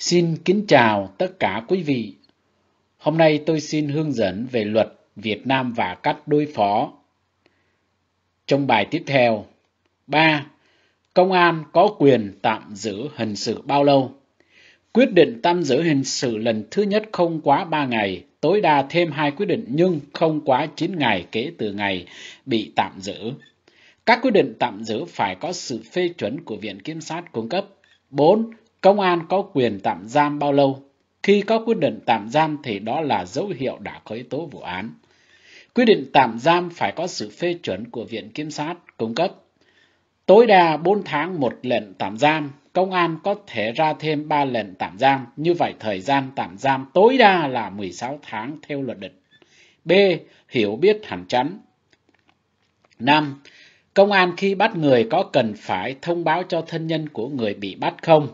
Xin kính chào tất cả quý vị. Hôm nay tôi xin hướng dẫn về luật Việt Nam và cách đối phó. Trong bài tiếp theo, 3. Công an có quyền tạm giữ hình sự bao lâu? Quyết định tạm giữ hình sự lần thứ nhất không quá 3 ngày, tối đa thêm 2 quyết định nhưng không quá 9 ngày kể từ ngày bị tạm giữ. Các quyết định tạm giữ phải có sự phê chuẩn của Viện Kiểm sát cung cấp. 4. Công an có quyền tạm giam bao lâu? Khi có quyết định tạm giam thì đó là dấu hiệu đã khởi tố vụ án. Quyết định tạm giam phải có sự phê chuẩn của Viện Kiểm sát cung cấp. Tối đa 4 tháng một lệnh tạm giam, công an có thể ra thêm 3 lệnh tạm giam, như vậy thời gian tạm giam tối đa là 16 tháng theo luật định. B. Hiểu biết hẳn chắn 5. Công an khi bắt người có cần phải thông báo cho thân nhân của người bị bắt không?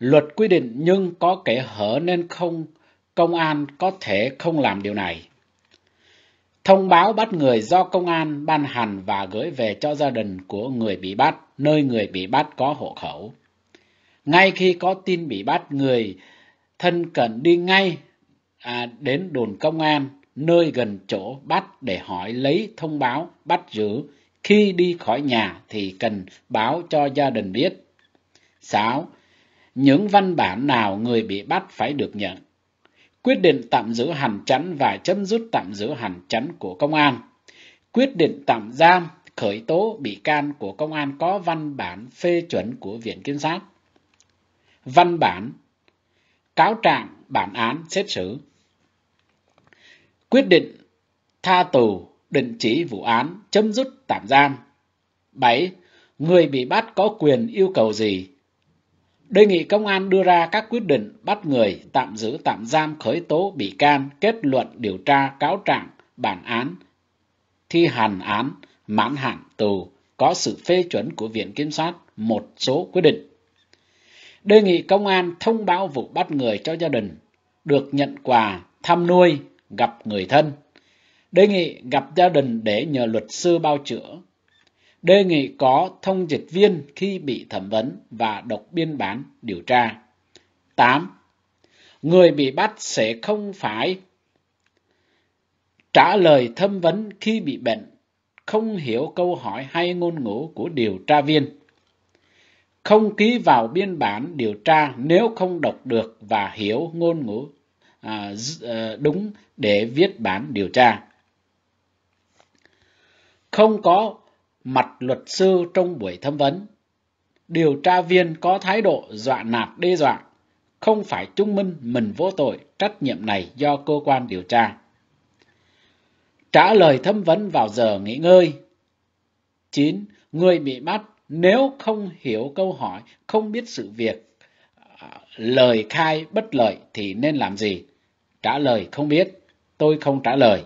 Luật quy định nhưng có kẻ hở nên không, công an có thể không làm điều này. Thông báo bắt người do công an ban hành và gửi về cho gia đình của người bị bắt, nơi người bị bắt có hộ khẩu. Ngay khi có tin bị bắt, người thân cần đi ngay à, đến đồn công an, nơi gần chỗ bắt để hỏi lấy thông báo bắt giữ. Khi đi khỏi nhà thì cần báo cho gia đình biết. 6 những văn bản nào người bị bắt phải được nhận. Quyết định tạm giữ hành chắn và chấm dứt tạm giữ hành chắn của công an. Quyết định tạm giam, khởi tố bị can của công an có văn bản phê chuẩn của Viện Kiểm sát. Văn bản Cáo trạng bản án xét xử Quyết định tha tù, định chỉ vụ án, chấm dứt tạm giam. 7. Người bị bắt có quyền yêu cầu gì đề nghị công an đưa ra các quyết định bắt người, tạm giữ tạm giam khởi tố bị can, kết luận điều tra cáo trạng, bản án, thi hành án, mãn hạn tù, có sự phê chuẩn của Viện Kiểm sát một số quyết định. Đề nghị công an thông báo vụ bắt người cho gia đình, được nhận quà, thăm nuôi, gặp người thân. Đề nghị gặp gia đình để nhờ luật sư bao chữa, đề nghị có thông dịch viên khi bị thẩm vấn và đọc biên bản điều tra. 8. Người bị bắt sẽ không phải trả lời thẩm vấn khi bị bệnh, không hiểu câu hỏi hay ngôn ngữ của điều tra viên. Không ký vào biên bản điều tra nếu không đọc được và hiểu ngôn ngữ à, ờ, đúng để viết bản điều tra. Không có mặt luật sư trong buổi thẩm vấn. Điều tra viên có thái độ dọa nạt đe dọa, không phải chứng minh mình vô tội, trách nhiệm này do cơ quan điều tra. Trả lời thẩm vấn vào giờ nghỉ ngơi. 9. Người bị bắt nếu không hiểu câu hỏi, không biết sự việc, à, lời khai bất lợi thì nên làm gì? Trả lời không biết, tôi không trả lời.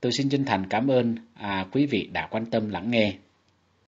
Tôi xin chân thành cảm ơn à, quý vị đã quan tâm lắng nghe.